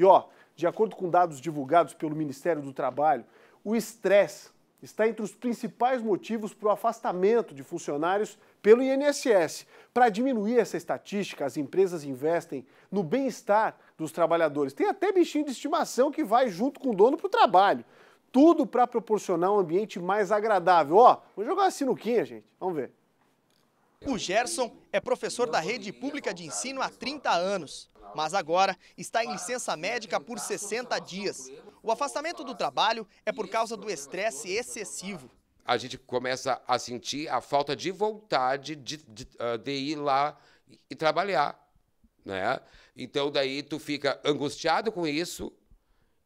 E ó, de acordo com dados divulgados pelo Ministério do Trabalho, o estresse está entre os principais motivos para o afastamento de funcionários pelo INSS. Para diminuir essa estatística, as empresas investem no bem-estar dos trabalhadores. Tem até bichinho de estimação que vai junto com o dono para o trabalho. Tudo para proporcionar um ambiente mais agradável. Ó, vou jogar uma sinuquinha, gente. Vamos ver. O Gerson é professor da rede pública de ensino há 30 anos, mas agora está em licença médica por 60 dias. O afastamento do trabalho é por causa do estresse excessivo. A gente começa a sentir a falta de vontade de, de, ah, de ir lá e trabalhar. Né? Então daí tu fica angustiado com isso,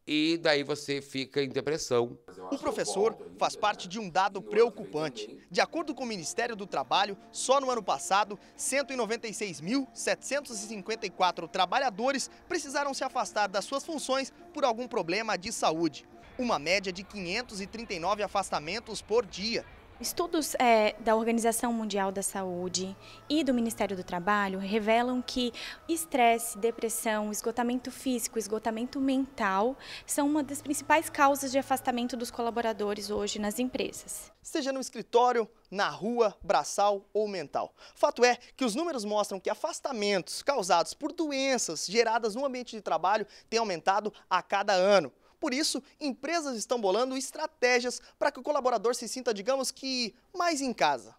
e daí você fica em depressão. O professor faz né? parte de um dado preocupante. De acordo com o Ministério do Trabalho, só no ano passado, 196.754 trabalhadores precisaram se afastar das suas funções por algum problema de saúde. Uma média de 539 afastamentos por dia. Estudos é, da Organização Mundial da Saúde e do Ministério do Trabalho revelam que estresse, depressão, esgotamento físico, esgotamento mental são uma das principais causas de afastamento dos colaboradores hoje nas empresas. Seja no escritório, na rua, braçal ou mental. Fato é que os números mostram que afastamentos causados por doenças geradas no ambiente de trabalho têm aumentado a cada ano. Por isso, empresas estão bolando estratégias para que o colaborador se sinta, digamos que, mais em casa.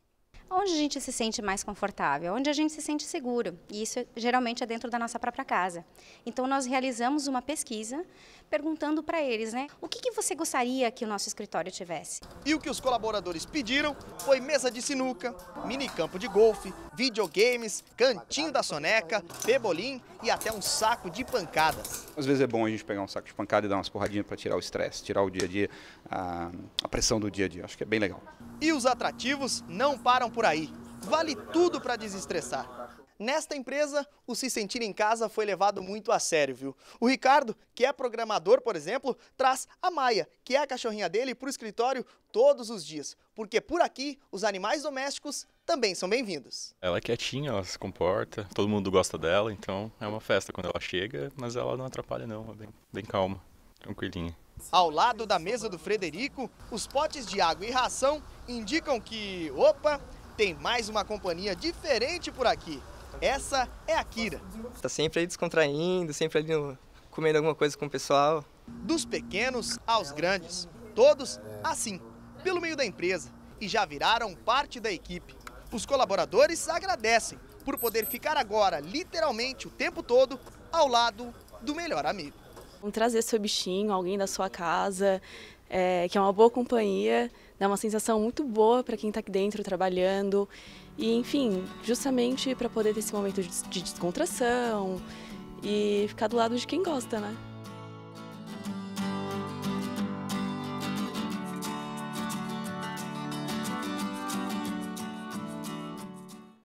Onde a gente se sente mais confortável, onde a gente se sente seguro, e isso geralmente é dentro da nossa própria casa. Então nós realizamos uma pesquisa perguntando para eles, né, o que, que você gostaria que o nosso escritório tivesse? E o que os colaboradores pediram foi mesa de sinuca, mini campo de golfe, videogames, cantinho da soneca, pebolim e até um saco de pancadas. Às vezes é bom a gente pegar um saco de pancada e dar umas porradinhas para tirar o estresse, tirar o dia a dia, a, a pressão do dia a dia. Acho que é bem legal. E os atrativos não param por aí. Vale tudo para desestressar. Nesta empresa, o se sentir em casa foi levado muito a sério, viu? O Ricardo, que é programador, por exemplo, traz a Maia, que é a cachorrinha dele, para o escritório todos os dias, porque por aqui os animais domésticos também são bem-vindos. Ela é quietinha, ela se comporta, todo mundo gosta dela, então é uma festa quando ela chega, mas ela não atrapalha não, é bem, bem calma, tranquilinha. Ao lado da mesa do Frederico, os potes de água e ração indicam que, opa, tem mais uma companhia diferente por aqui. Essa é a Kira. Está sempre aí descontraindo, sempre ali comendo alguma coisa com o pessoal. Dos pequenos aos grandes, todos assim, pelo meio da empresa, e já viraram parte da equipe. Os colaboradores agradecem por poder ficar agora, literalmente, o tempo todo, ao lado do melhor amigo. Trazer seu bichinho, alguém da sua casa, é, que é uma boa companhia, dá uma sensação muito boa para quem está aqui dentro trabalhando. E, enfim, justamente para poder ter esse momento de descontração e ficar do lado de quem gosta, né?